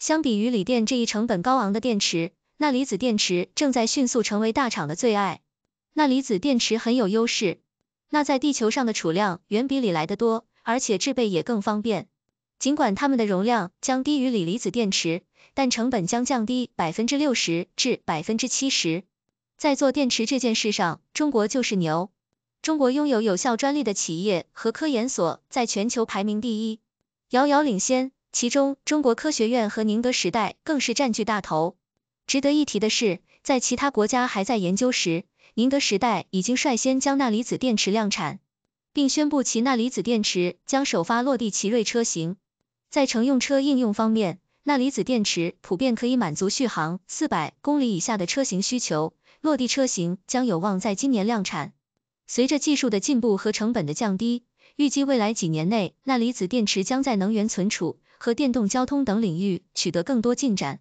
相比于锂电这一成本高昂的电池，钠离子电池正在迅速成为大厂的最爱。钠离子电池很有优势，钠在地球上的储量远比锂来的多，而且制备也更方便。尽管它们的容量将低于锂离子电池，但成本将降低百分之六十至百分之七十。在做电池这件事上，中国就是牛。中国拥有有效专利的企业和科研所在全球排名第一，遥遥领先。其中，中国科学院和宁德时代更是占据大头。值得一提的是，在其他国家还在研究时，宁德时代已经率先将钠离子电池量产，并宣布其钠离子电池将首发落地奇瑞车型。在乘用车应用方面，钠离子电池普遍可以满足续航四百公里以下的车型需求，落地车型将有望在今年量产。随着技术的进步和成本的降低。预计未来几年内，钠离子电池将在能源存储和电动交通等领域取得更多进展。